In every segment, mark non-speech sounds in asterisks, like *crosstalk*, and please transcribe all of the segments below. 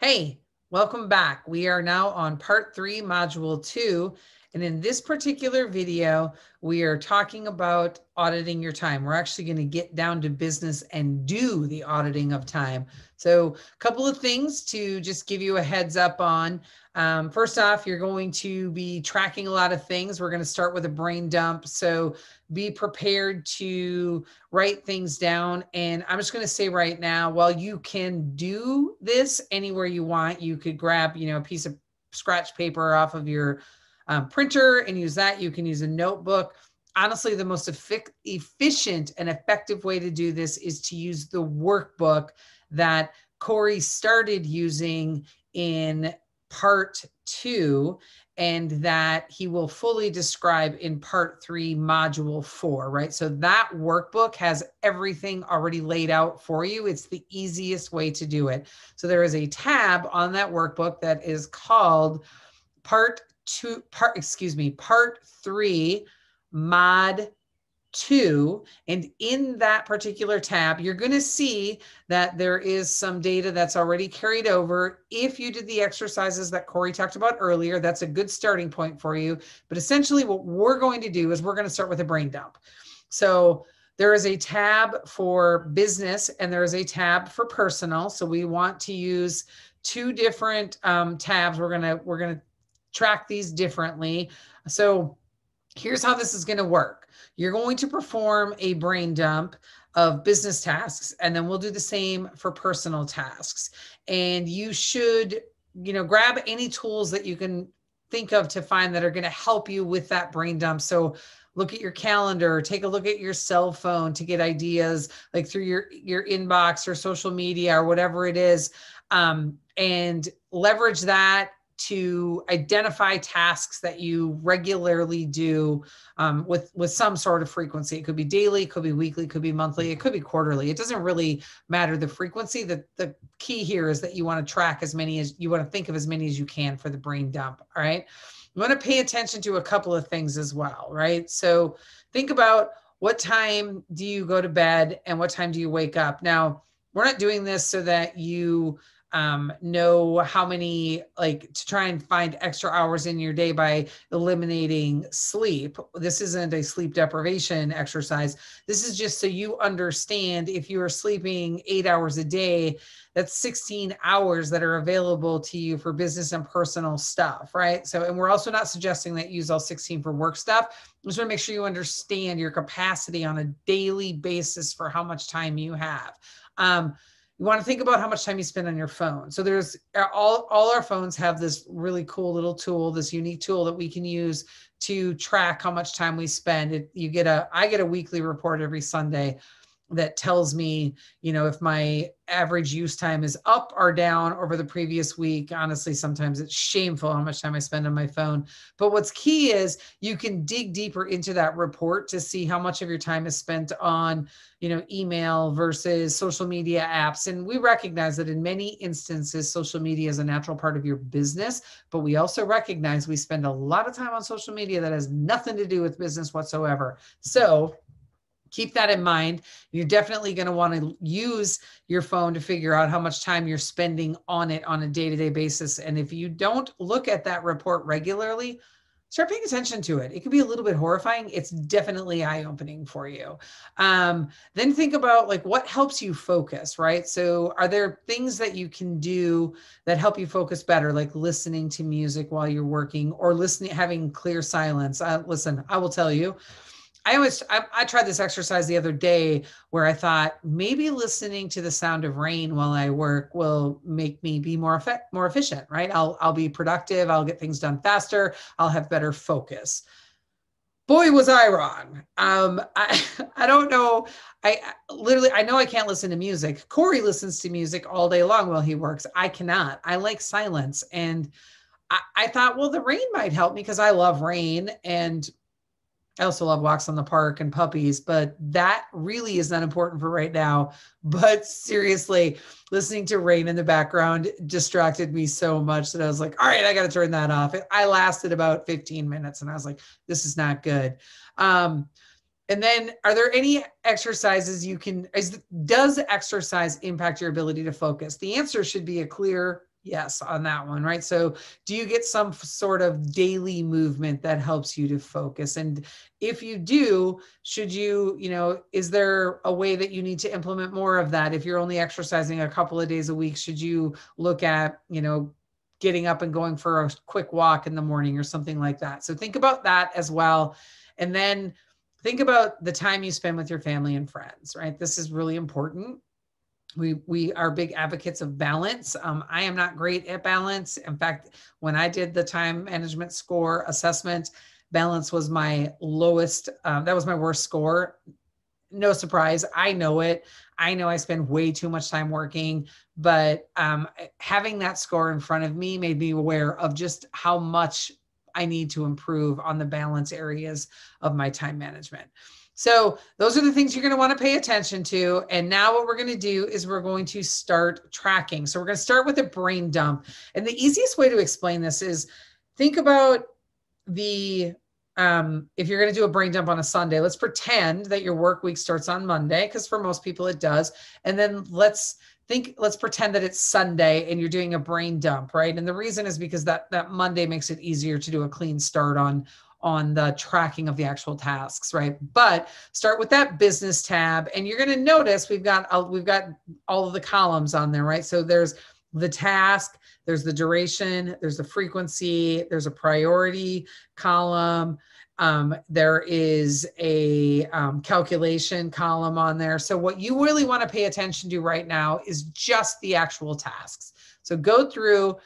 Hey, welcome back. We are now on part three, module two, and in this particular video, we are talking about auditing your time. We're actually going to get down to business and do the auditing of time. So a couple of things to just give you a heads up on. Um, first off, you're going to be tracking a lot of things. We're going to start with a brain dump. So be prepared to write things down. And I'm just going to say right now, while you can do this anywhere you want, you could grab, you know, a piece of scratch paper off of your um, printer and use that. You can use a notebook. Honestly, the most efficient and effective way to do this is to use the workbook that Corey started using in part two and that he will fully describe in part three, module four, right? So that workbook has everything already laid out for you. It's the easiest way to do it. So there is a tab on that workbook that is called part two part excuse me part three mod two and in that particular tab you're going to see that there is some data that's already carried over if you did the exercises that corey talked about earlier that's a good starting point for you but essentially what we're going to do is we're going to start with a brain dump so there is a tab for business and there is a tab for personal so we want to use two different um, tabs we're going to we're going to track these differently. So here's how this is going to work. You're going to perform a brain dump of business tasks, and then we'll do the same for personal tasks. And you should, you know, grab any tools that you can think of to find that are going to help you with that brain dump. So look at your calendar, take a look at your cell phone to get ideas like through your your inbox or social media or whatever it is. Um, and leverage that to identify tasks that you regularly do um, with with some sort of frequency. It could be daily, it could be weekly, it could be monthly, it could be quarterly. It doesn't really matter the frequency. The the key here is that you want to track as many as you want to think of as many as you can for the brain dump. All right. You want to pay attention to a couple of things as well, right? So think about what time do you go to bed and what time do you wake up. Now we're not doing this so that you um, know how many, like to try and find extra hours in your day by eliminating sleep. This isn't a sleep deprivation exercise. This is just so you understand if you are sleeping eight hours a day, that's 16 hours that are available to you for business and personal stuff, right? So, and we're also not suggesting that you use all 16 for work stuff. I just want to make sure you understand your capacity on a daily basis for how much time you have. Um, you want to think about how much time you spend on your phone. So there's uh, all all our phones have this really cool little tool, this unique tool that we can use to track how much time we spend. It, you get a I get a weekly report every Sunday that tells me, you know, if my average use time is up or down over the previous week. Honestly, sometimes it's shameful how much time I spend on my phone. But what's key is you can dig deeper into that report to see how much of your time is spent on, you know, email versus social media apps. And we recognize that in many instances, social media is a natural part of your business, but we also recognize we spend a lot of time on social media that has nothing to do with business whatsoever. So keep that in mind. You're definitely going to want to use your phone to figure out how much time you're spending on it on a day to day basis. And if you don't look at that report regularly, start paying attention to it. It can be a little bit horrifying. It's definitely eye opening for you. Um, then think about like what helps you focus, right? So, are there things that you can do that help you focus better, like listening to music while you're working or listening, having clear silence? Uh, listen, I will tell you I always I, I, tried this exercise the other day where I thought maybe listening to the sound of rain while I work will make me be more effect, more efficient, right? I'll I'll be productive, I'll get things done faster, I'll have better focus. Boy, was I wrong. Um, I *laughs* I don't know. I, literally I know I can't listen to music. Corey listens to music all day long while he works. I cannot. I like silence and. I, I thought, well, the rain might help me because I love rain and I also love walks on the park and puppies, but that really is not important for right now. *laughs* But seriously, listening to rain in the background distracted me so much that I was like, all right, I got to turn that off. I lasted about 15 minutes and I was like, this is not good. Um, and then are there any exercises you can, is, does exercise impact your ability to focus? The answer should be a clear yes on that one right so do you get some sort of daily movement that helps you to focus and if you do should you you know is there a way that you need to implement more of that if you're only exercising a couple of days a week should you look at you know getting up and going for a quick walk in the morning or something like that so think about that as well and then think about the time you spend with your family and friends right this is really important we we are big advocates of balance um, i am not great at balance in fact when i did the time management score assessment balance was my lowest um, that was my worst score no surprise i know it i know i spend way too much time working but um, having that score in front of me made me aware of just how much i need to improve on the balance areas of my time management so those are the things you're going to want to pay attention to. And now what we're going to do is we're going to start tracking. So we're going to start with a brain dump. And the easiest way to explain this is think about the um, if you're going to do a brain dump on a Sunday, let's pretend that your work week starts on Monday, because for most people it does. And then let's think, let's pretend that it's Sunday and you're doing a brain dump, right? And the reason is because that that Monday makes it easier to do a clean start on on the tracking of the actual tasks right but start with that business tab and you're going to notice we've got uh, we've got all of the columns on there right so there's the task there's the duration there's the frequency there's a priority column um, there is a um, calculation column on there so what you really want to pay attention to right now is just the actual tasks so go through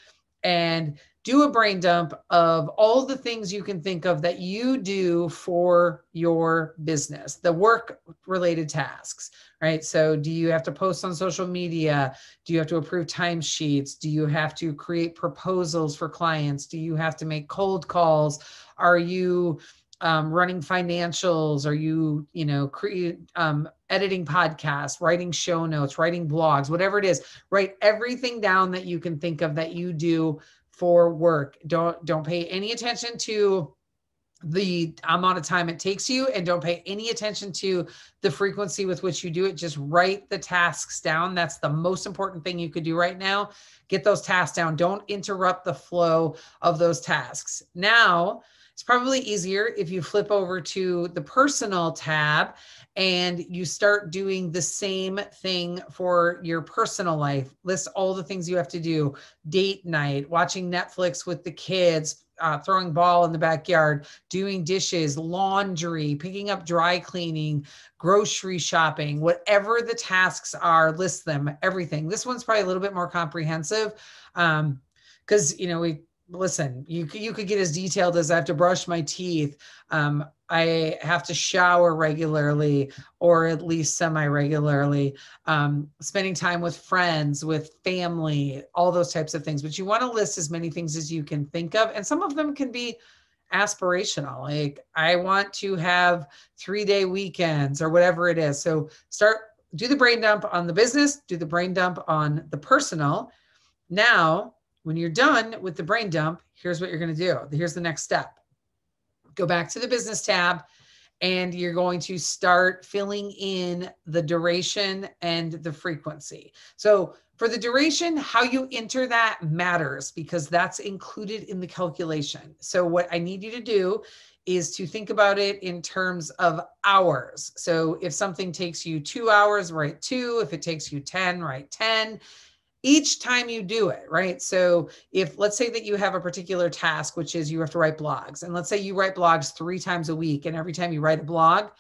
and do a brain dump of all the things you can think of that you do for your business, the work related tasks, right? So, do you have to post on social media? Do you have to approve timesheets? Do you have to create proposals for clients? Do you have to make cold calls? Are you um, running financials? Are you, you know, create, um, editing podcasts, writing show notes, writing blogs, whatever it is? Write everything down that you can think of that you do for work. Don't don't pay any attention to the amount of time it takes you and don't pay any attention to the frequency with which you do it just write the tasks down that's the most important thing you could do right now get those tasks down don't interrupt the flow of those tasks now it's probably easier if you flip over to the personal tab and you start doing the same thing for your personal life. List all the things you have to do date night, watching Netflix with the kids, uh, throwing ball in the backyard, doing dishes, laundry, picking up dry cleaning, grocery shopping, whatever the tasks are, list them, everything. This one's probably a little bit more comprehensive because, um, you know, we listen, you you could get as detailed as I have to brush my teeth. Um, I have to shower regularly or at least semi regularly, um, spending time with friends, with family, all those types of things. But you want to list as many things as you can think of. And some of them can be aspirational. Like, I want to have three day weekends or whatever it is. So, start, do the brain dump on the business, do the brain dump on the personal. Now, when you're done with the brain dump, here's what you're going to do. Here's the next step. Go back to the business tab and you're going to start filling in the duration and the frequency. So for the duration, how you enter that matters because that's included in the calculation. So what I need you to do is to think about it in terms of hours. So if something takes you two hours, write two. If it takes you 10, write 10 each time you do it, right? So if let's say that you have a particular task, which is you have to write blogs, and let's say you write blogs three times a week, and every time you write a blog,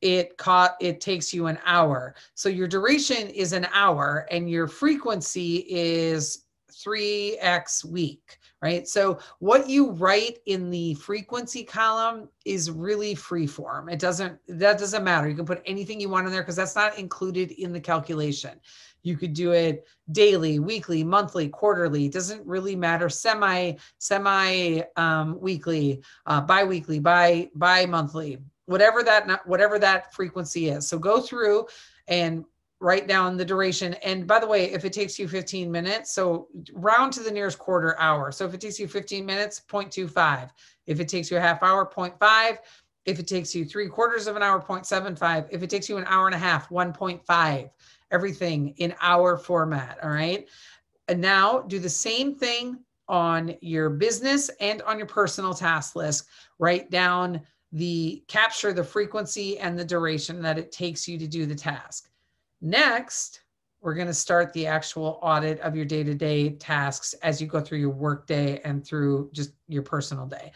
it caught it takes you an hour. So your duration is an hour, and your frequency is 3x week, right? So what you write in the frequency column is really free form. It doesn't that doesn't matter. You can put anything you want in there because that's not included in the calculation. You could do it daily, weekly, monthly, quarterly. It doesn't really matter. Semi, semi um, weekly, uh, biweekly, bi bi monthly, whatever that whatever that frequency is. So go through and write down the duration. And by the way, if it takes you 15 minutes, so round to the nearest quarter hour. So if it takes you 15 minutes, 0.25. If it takes you a half hour, 0.5. If it takes you three quarters of an hour, 0.75. If it takes you an hour and a half, 1.5 everything in our format. All right. And now do the same thing on your business and on your personal task list. Write down the capture the frequency and the duration that it takes you to do the task. Next, we're going to start the actual audit of your day to day tasks as you go through your work day and through just your personal day.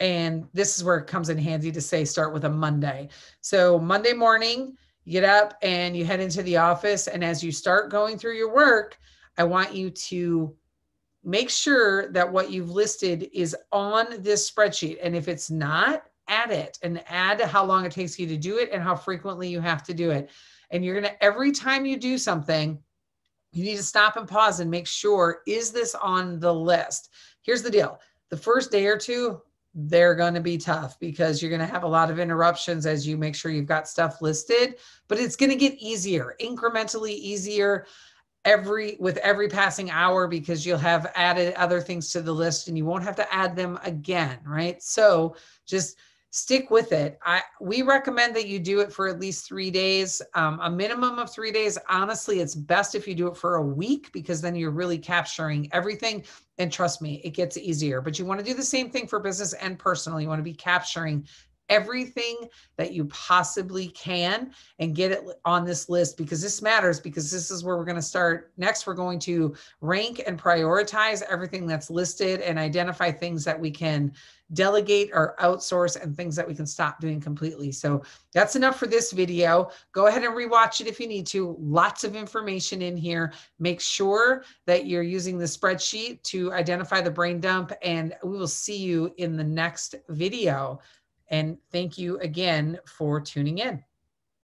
And this is where it comes in handy to say start with a Monday. So, Monday morning, get up and you head into the office. And as you start going through your work, I want you to make sure that what you've listed is on this spreadsheet. And if it's not, add it and add how long it takes you to do it and how frequently you have to do it. And you're going to, every time you do something, you need to stop and pause and make sure is this on the list? Here's the deal the first day or two, they're going to be tough because you're going to have a lot of interruptions as you make sure you've got stuff listed, but it's going to get easier, incrementally easier every with every passing hour because you'll have added other things to the list and you won't have to add them again, right? So just stick with it. I we recommend that you do it for at least three days, um, a minimum of three days. Honestly, it's best if you do it for a week because then you're really capturing everything. And trust me, it gets easier. But you want to do the same thing for business and personal. You want to be capturing everything that you possibly can and get it on this list because this matters because this is where we're going to start next we're going to rank and prioritize everything that's listed and identify things that we can delegate or outsource and things that we can stop doing completely so that's enough for this video go ahead and rewatch it if you need to lots of information in here make sure that you're using the spreadsheet to identify the brain dump and we will see you in the next video and thank you again for tuning in.